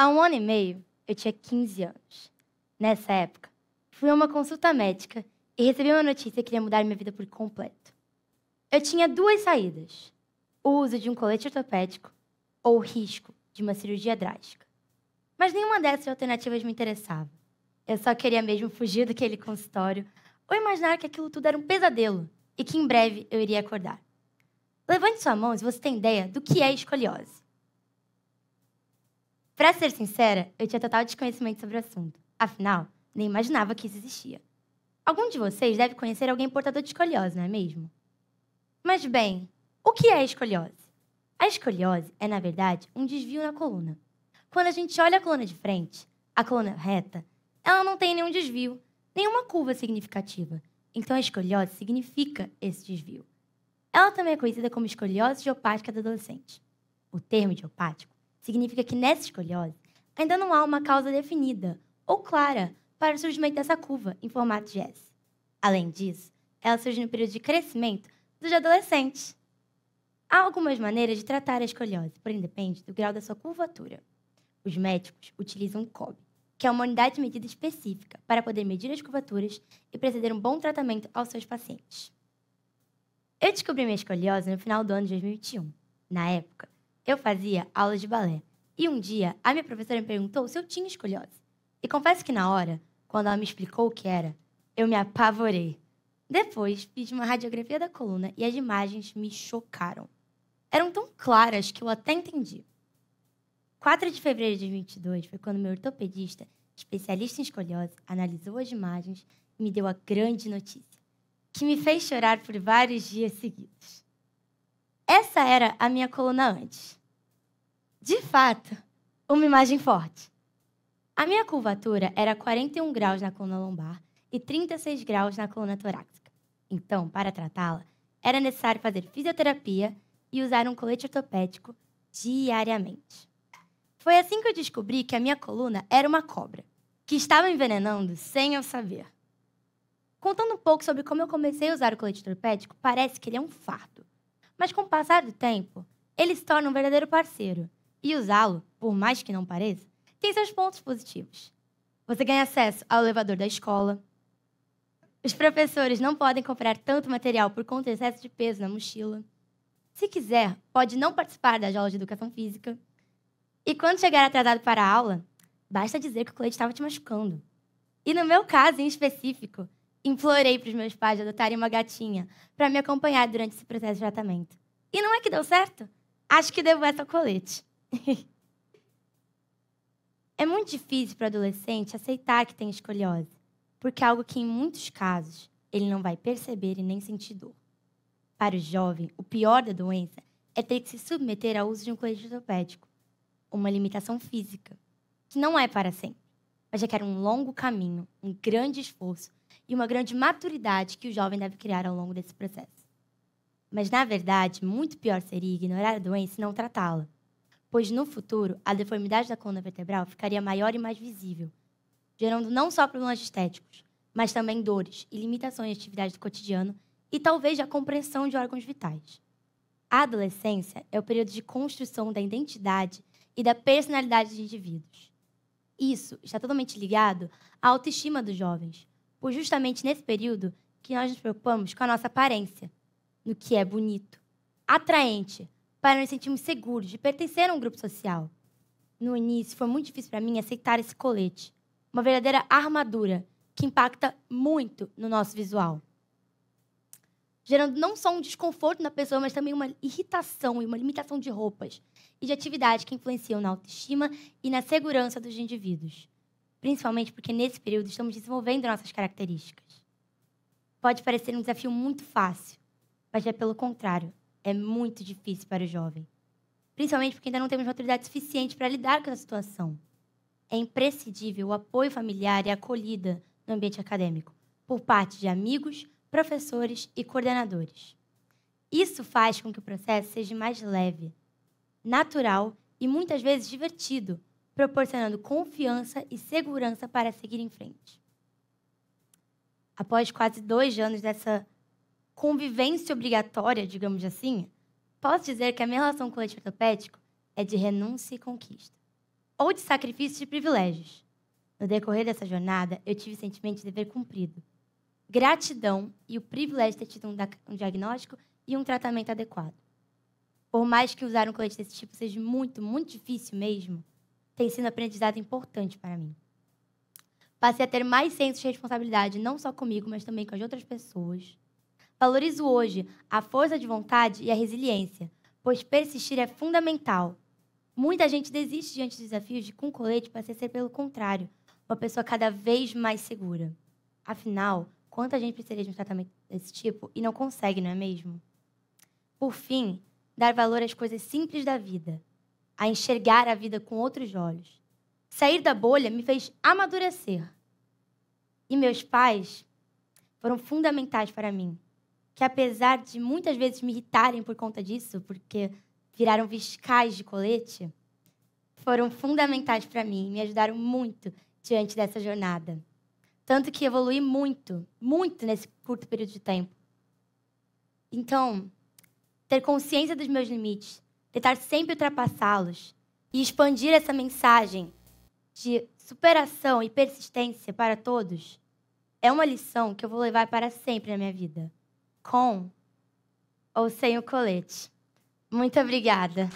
Há um ano e meio, eu tinha 15 anos. Nessa época, fui a uma consulta médica e recebi uma notícia que iria mudar minha vida por completo. Eu tinha duas saídas: o uso de um colete ortopédico ou o risco de uma cirurgia drástica. Mas nenhuma dessas alternativas me interessava. Eu só queria mesmo fugir daquele consultório ou imaginar que aquilo tudo era um pesadelo e que em breve eu iria acordar. Levante sua mão se você tem ideia do que é escoliose. Para ser sincera, eu tinha total desconhecimento sobre o assunto. Afinal, nem imaginava que isso existia. Algum de vocês deve conhecer alguém portador de escoliose, não é mesmo? Mas bem, o que é a escoliose? A escoliose é, na verdade, um desvio na coluna. Quando a gente olha a coluna de frente, a coluna reta, ela não tem nenhum desvio, nenhuma curva significativa. Então a escoliose significa esse desvio. Ela também é conhecida como escoliose idiopática do adolescente. O termo idiopático Significa que nessa escoliose ainda não há uma causa definida ou clara para o surgimento dessa curva em formato de S. Além disso, ela surge no período de crescimento dos adolescentes. Há algumas maneiras de tratar a escoliose, porém depende do grau da sua curvatura. Os médicos utilizam o COB, que é uma unidade de medida específica para poder medir as curvaturas e preceder um bom tratamento aos seus pacientes. Eu descobri minha escoliose no final do ano de 2021. Na época, eu fazia aula de balé. E um dia, a minha professora me perguntou se eu tinha escoliose. E confesso que na hora, quando ela me explicou o que era, eu me apavorei. Depois, fiz uma radiografia da coluna e as imagens me chocaram. Eram tão claras que eu até entendi. 4 de fevereiro de 2022 foi quando meu ortopedista, especialista em escoliose, analisou as imagens e me deu a grande notícia, que me fez chorar por vários dias seguidos. Essa era a minha coluna antes de fato, uma imagem forte. A minha curvatura era 41 graus na coluna lombar e 36 graus na coluna torácica. Então, para tratá-la, era necessário fazer fisioterapia e usar um colete ortopédico diariamente. Foi assim que eu descobri que a minha coluna era uma cobra, que estava envenenando sem eu saber. Contando um pouco sobre como eu comecei a usar o colete ortopédico, parece que ele é um fardo. Mas com o passar do tempo, ele se torna um verdadeiro parceiro e usá-lo, por mais que não pareça, tem seus pontos positivos. Você ganha acesso ao elevador da escola. Os professores não podem comprar tanto material por conta do excesso de peso na mochila. Se quiser, pode não participar das aulas de educação física. E quando chegar atrasado para a aula, basta dizer que o colete estava te machucando. E no meu caso em específico, implorei para os meus pais adotarem uma gatinha para me acompanhar durante esse processo de tratamento. E não é que deu certo? Acho que devo essa ao colete. é muito difícil para o adolescente aceitar que tem escoliose, porque é algo que, em muitos casos, ele não vai perceber e nem sentir dor. Para o jovem, o pior da doença é ter que se submeter ao uso de um colete ortopédico, uma limitação física, que não é para sempre, mas requer um longo caminho, um grande esforço e uma grande maturidade que o jovem deve criar ao longo desse processo. Mas, na verdade, muito pior seria ignorar a doença e não tratá-la pois no futuro a deformidade da coluna vertebral ficaria maior e mais visível, gerando não só problemas estéticos, mas também dores e limitações de atividade do cotidiano e talvez a compreensão de órgãos vitais. A adolescência é o período de construção da identidade e da personalidade dos indivíduos. Isso está totalmente ligado à autoestima dos jovens, pois justamente nesse período que nós nos preocupamos com a nossa aparência, no que é bonito, atraente, para nos sentirmos seguros de pertencer a um grupo social. No início, foi muito difícil para mim aceitar esse colete, uma verdadeira armadura que impacta muito no nosso visual, gerando não só um desconforto na pessoa, mas também uma irritação e uma limitação de roupas e de atividades que influenciam na autoestima e na segurança dos indivíduos, principalmente porque nesse período estamos desenvolvendo nossas características. Pode parecer um desafio muito fácil, mas é pelo contrário, é muito difícil para o jovem. Principalmente porque ainda não temos maturidade suficiente para lidar com essa situação. É imprescindível o apoio familiar e a acolhida no ambiente acadêmico, por parte de amigos, professores e coordenadores. Isso faz com que o processo seja mais leve, natural e muitas vezes divertido, proporcionando confiança e segurança para seguir em frente. Após quase dois anos dessa convivência obrigatória, digamos assim, posso dizer que a minha relação com o leite ortopédico é de renúncia e conquista, ou de sacrifício de privilégios. No decorrer dessa jornada, eu tive sentimento de dever cumprido, gratidão e o privilégio de ter tido um, diagnóstico e um tratamento adequado. Por mais que usar um colete desse tipo seja muito, muito difícil mesmo, tem sido um aprendizado importante para mim. Passei a ter mais senso de responsabilidade, não só comigo, mas também com as outras pessoas. Valorizo hoje a força de vontade e a resiliência, pois persistir é fundamental. Muita gente desiste diante dos desafios de com colete para ser pelo contrário, uma pessoa cada vez mais segura. Afinal, quanta gente precisaria de um tratamento desse tipo e não consegue, não é mesmo? Por fim, dar valor às coisas simples da vida, a enxergar a vida com outros olhos. Sair da bolha me fez amadurecer. E meus pais foram fundamentais para mim que apesar de muitas vezes me irritarem por conta disso, porque viraram viscais de colete, foram fundamentais para mim, me ajudaram muito diante dessa jornada. Tanto que evolui muito, muito nesse curto período de tempo. Então, ter consciência dos meus limites, tentar sempre ultrapassá-los e expandir essa mensagem de superação e persistência para todos é uma lição que eu vou levar para sempre na minha vida com ou sem o colete. Muito obrigada.